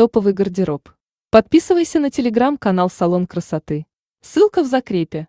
Топовый гардероб. Подписывайся на телеграм-канал «Салон красоты». Ссылка в закрепе.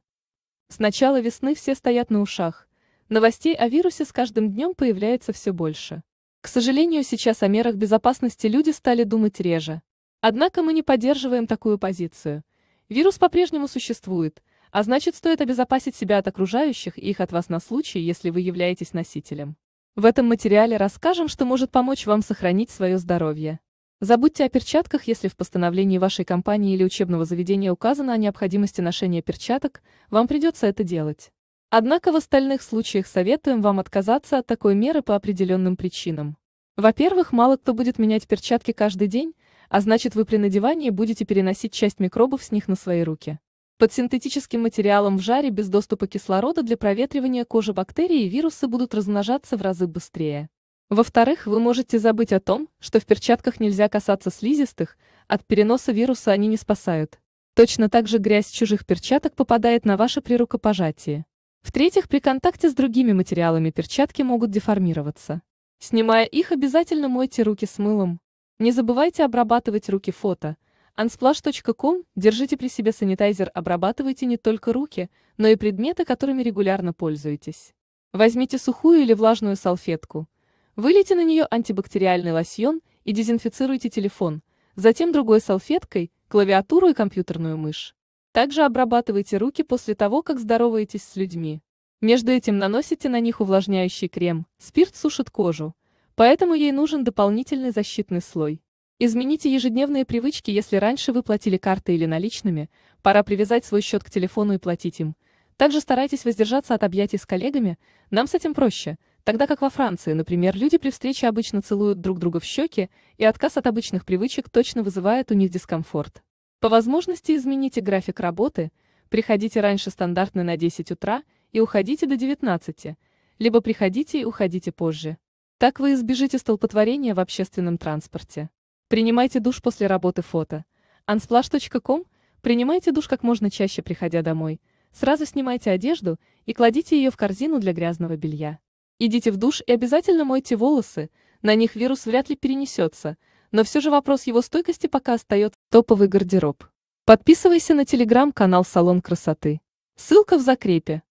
С начала весны все стоят на ушах. Новостей о вирусе с каждым днем появляется все больше. К сожалению, сейчас о мерах безопасности люди стали думать реже. Однако мы не поддерживаем такую позицию. Вирус по-прежнему существует, а значит стоит обезопасить себя от окружающих и их от вас на случай, если вы являетесь носителем. В этом материале расскажем, что может помочь вам сохранить свое здоровье. Забудьте о перчатках, если в постановлении вашей компании или учебного заведения указано о необходимости ношения перчаток, вам придется это делать. Однако в остальных случаях советуем вам отказаться от такой меры по определенным причинам. Во-первых, мало кто будет менять перчатки каждый день, а значит вы при надевании будете переносить часть микробов с них на свои руки. Под синтетическим материалом в жаре без доступа кислорода для проветривания кожи бактерии и вирусы будут размножаться в разы быстрее. Во-вторых, вы можете забыть о том, что в перчатках нельзя касаться слизистых, от переноса вируса они не спасают. Точно так же грязь чужих перчаток попадает на ваши при рукопожатии. В-третьих, при контакте с другими материалами перчатки могут деформироваться. Снимая их, обязательно мойте руки с мылом. Не забывайте обрабатывать руки фото. Unsplash.com держите при себе санитайзер, обрабатывайте не только руки, но и предметы, которыми регулярно пользуетесь. Возьмите сухую или влажную салфетку – Вылейте на нее антибактериальный лосьон и дезинфицируйте телефон, затем другой салфеткой, клавиатуру и компьютерную мышь. Также обрабатывайте руки после того, как здороваетесь с людьми. Между этим наносите на них увлажняющий крем, спирт сушит кожу, поэтому ей нужен дополнительный защитный слой. Измените ежедневные привычки, если раньше вы платили картой или наличными, пора привязать свой счет к телефону и платить им. Также старайтесь воздержаться от объятий с коллегами, нам с этим проще – Тогда как во Франции, например, люди при встрече обычно целуют друг друга в щеки, и отказ от обычных привычек точно вызывает у них дискомфорт. По возможности измените график работы, приходите раньше стандартно на 10 утра и уходите до 19, либо приходите и уходите позже. Так вы избежите столпотворения в общественном транспорте. Принимайте душ после работы фото. Unsplash.com Принимайте душ как можно чаще, приходя домой. Сразу снимайте одежду и кладите ее в корзину для грязного белья. Идите в душ и обязательно мойте волосы, на них вирус вряд ли перенесется, но все же вопрос его стойкости пока остается топовый гардероб. Подписывайся на телеграм-канал «Салон красоты». Ссылка в закрепе.